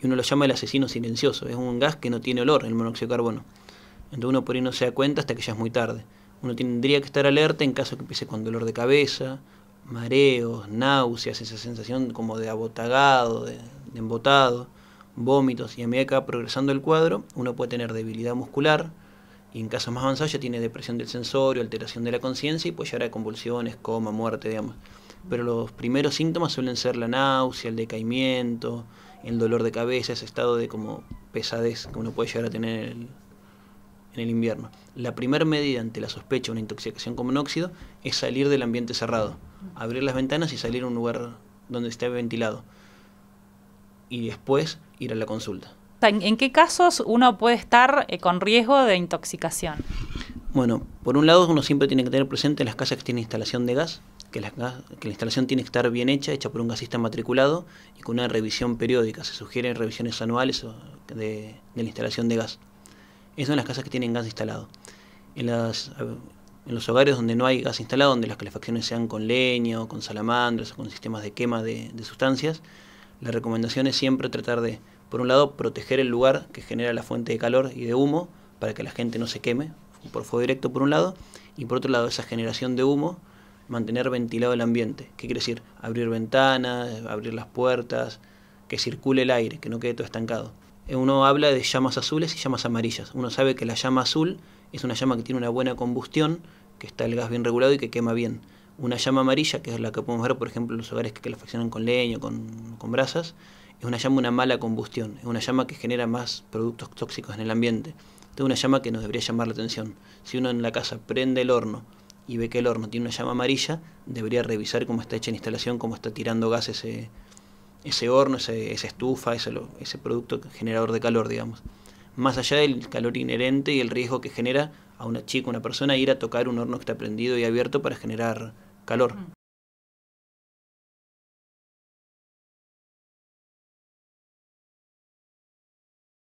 y uno lo llama el asesino silencioso. Es un gas que no tiene olor, el monóxido de carbono. Entonces uno por ahí no se da cuenta hasta que ya es muy tarde. Uno tendría que estar alerta en caso que empiece con dolor de cabeza, mareos, náuseas, esa sensación como de abotagado, de, embotado, vómitos. Y a medida que va progresando el cuadro, uno puede tener debilidad muscular. Y en casos más avanzados ya tiene depresión del sensorio, alteración de la conciencia y pues llegar a convulsiones, coma, muerte, digamos. Pero los primeros síntomas suelen ser la náusea, el decaimiento, el dolor de cabeza, ese estado de como pesadez que uno puede llegar a tener en el, invierno. La primera medida ante la sospecha de una intoxicación con monóxido es salir del ambiente cerrado, abrir las ventanas y salir a un lugar donde esté ventilado. Y después ir a la consulta. ¿En qué casos uno puede estar eh, con riesgo de intoxicación? Bueno, por un lado uno siempre tiene que tener presente las casas que tienen instalación de gas, que la, instalación tiene que estar bien hecha, hecha por un gasista matriculado y con una revisión periódica. Se sugieren revisiones anuales de, la instalación de gas. Eso en las casas que tienen gas instalado. En, los hogares donde no hay gas instalado, donde las calefacciones sean con leño, con salamandras o con sistemas de quema de, de sustancias, la recomendación es siempre tratar de, por un lado, proteger el lugar que genera la fuente de calor y de humo para que la gente no se queme por fuego directo, por un lado, y por otro lado, esa generación de humo mantener ventilado el ambiente. ¿Qué quiere decir? Abrir ventanas, abrir las puertas, que circule el aire, que no quede todo estancado. Eh, uno habla de llamas azules y llamas amarillas. Uno sabe que la llama azul es una llama que tiene una buena combustión, que está el gas bien regulado y que quema bien. Una llama amarilla, que es la que podemos ver, por ejemplo, en los hogares que la faccionan con leño, con, con brasas, es una llama una mala combustión, es una llama que genera más productos tóxicos en el ambiente. Entonces, una llama que nos debería llamar la atención. Si uno en la casa prende el horno, y ve que el horno tiene una llama amarilla, debería revisar cómo está hecha la instalación, cómo está tirando gas ese, ese horno, esa estufa, ese, ese producto generador de calor, digamos. Más allá del calor inherente y el riesgo que genera a una chica, una persona, ir a tocar un horno que está prendido y abierto para generar calor. Mm.